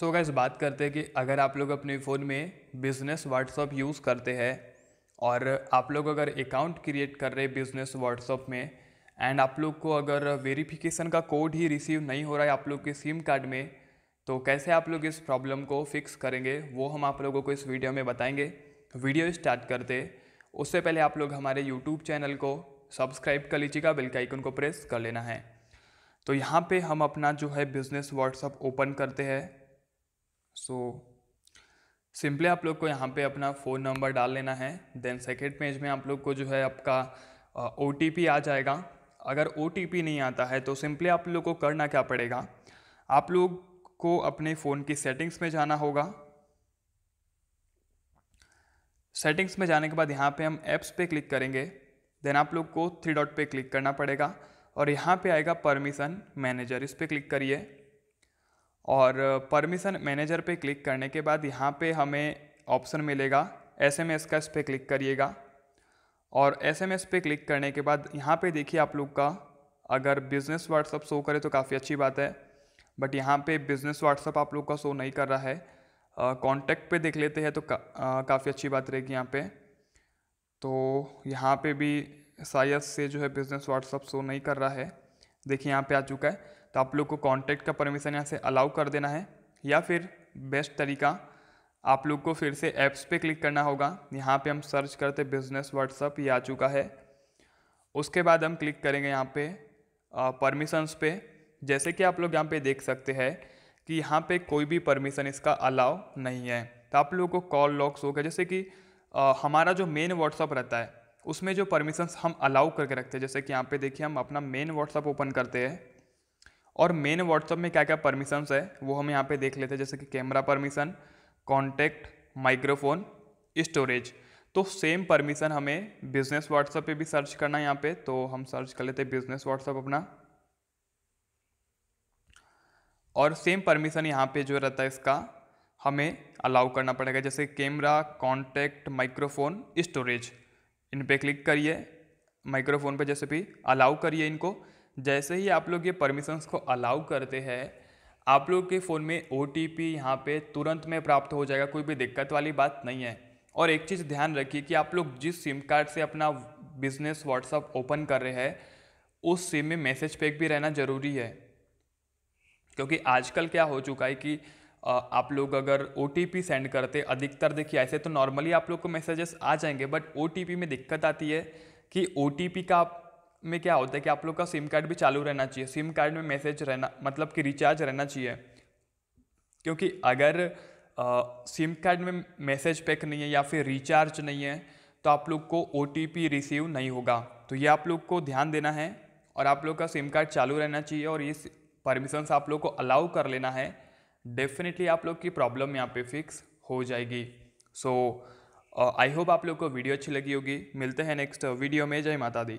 सो अगर बात करते हैं कि अगर आप लोग अपने फ़ोन में बिज़नेस व्हाट्सअप यूज़ करते हैं और आप लोग अगर अकाउंट क्रिएट कर रहे बिज़नेस व्हाट्सअप में एंड आप लोग को अगर वेरिफिकेशन का कोड ही रिसीव नहीं हो रहा है आप लोग के सिम कार्ड में तो कैसे आप लोग इस प्रॉब्लम को फिक्स करेंगे वो हम आप लोगों को इस वीडियो में बताएंगे वीडियो स्टार्ट करते उससे पहले आप लोग हमारे यूट्यूब चैनल को सब्सक्राइब कर लीजिएगा बेल का आइकन को प्रेस कर लेना है तो यहाँ पे हम अपना जो है बिज़नेस व्हाट्सअप ओपन करते हैं सो सिंपली आप लोग को यहाँ पे अपना फ़ोन नंबर डाल लेना है देन सेकेंड पेज में आप लोग को जो है आपका ओ uh, आ जाएगा अगर ओ नहीं आता है तो सिंपली आप लोग को करना क्या पड़ेगा आप लोग को अपने फ़ोन की सेटिंग्स में जाना होगा सेटिंग्स में जाने के बाद यहाँ पे हम ऐप्स पे क्लिक करेंगे देन आप लोग को थ्री डॉट पे क्लिक करना पड़ेगा और यहाँ पे आएगा परमिशन मैनेजर इस पर क्लिक करिए और परमिशन मैनेजर पे क्लिक करने के बाद यहाँ पे हमें ऑप्शन मिलेगा एस एम एस का इस पर क्लिक करिएगा और एस एम एस पे क्लिक करने के बाद यहाँ पे देखिए आप लोग का अगर बिज़नेस व्हाट्सअप शो करे तो काफ़ी अच्छी बात है बट यहाँ पे बिज़नेस व्हाट्सअप आप लोग का शो नहीं कर रहा है कॉन्टैक्ट पर पे देख लेते हैं तो का, काफ़ी अच्छी बात रहेगी यहाँ पर तो यहाँ पर भी शायद से जो है बिज़नेस व्हाट्सअप शो नहीं कर रहा है देखिए यहाँ पे आ चुका है तो आप लोग को कॉन्टैक्ट का परमिशन यहाँ से अलाउ कर देना है या फिर बेस्ट तरीका आप लोग को फिर से ऐप्स पे क्लिक करना होगा यहाँ पे हम सर्च करते बिजनेस व्हाट्सअप ये आ चुका है उसके बाद हम क्लिक करेंगे यहाँ पे परमिशंस पे जैसे कि आप लोग यहाँ पे देख सकते हैं कि यहाँ पे कोई भी परमिशन इसका अलाउ नहीं है तो आप लोगों को कॉल लॉक्स होगा जैसे कि आ, हमारा जो मेन व्हाट्सअप रहता है उसमें जो परमिशंस हम अलाउ करके रखते हैं जैसे कि यहाँ पे देखिए हम अपना मेन व्हाट्सअप ओपन करते हैं और मेन व्हाट्सअप में क्या क्या परमिशंस है वो हम यहाँ पे देख लेते हैं जैसे कि camera permission contact microphone storage तो सेम परमिशन हमें बिजनेस व्हाट्सअप पे भी सर्च करना है यहाँ पे तो हम सर्च कर लेते हैं बिजनेस व्हाट्सअप अपना और सेम परमिशन यहाँ पे जो रहता है इसका हमें अलाउ करना पड़ेगा जैसे कैमरा कॉन्टैक्ट माइक्रोफोन स्टोरेज इन पर क्लिक करिए माइक्रोफोन पे जैसे भी अलाउ करिए इनको जैसे ही आप लोग ये परमिशंस को अलाउ करते हैं आप लोग के फ़ोन में ओ टी पी यहाँ पर तुरंत में प्राप्त हो जाएगा कोई भी दिक्कत वाली बात नहीं है और एक चीज़ ध्यान रखिए कि आप लोग जिस सिम कार्ड से अपना बिजनेस व्हाट्सअप ओपन कर रहे हैं उस सिम में मैसेज पैक भी रहना ज़रूरी है क्योंकि आजकल क्या हो चुका है कि आप लोग अगर ओ सेंड करते अधिकतर देखिए ऐसे तो नॉर्मली आप लोग को मैसेजेस आ जाएंगे बट ओ में दिक्कत आती है कि ओ का आप में क्या होता है कि आप लोग का सिम कार्ड भी चालू रहना चाहिए सिम कार्ड में मैसेज रहना मतलब कि रिचार्ज रहना चाहिए क्योंकि अगर सिम कार्ड में मैसेज पैक नहीं है या फिर रिचार्ज नहीं है तो आप लोग को ओ रिसीव नहीं होगा तो ये आप लोग को ध्यान देना है और आप लोग का सिम कार्ड चालू रहना चाहिए और ये परमिशंस आप लोग को अलाउ कर लेना है डेफिनेटली आप लोग की प्रॉब्लम यहाँ पे फिक्स हो जाएगी सो आई होप आप लोग को वीडियो अच्छी लगी होगी मिलते हैं नेक्स्ट वीडियो में जय माता दी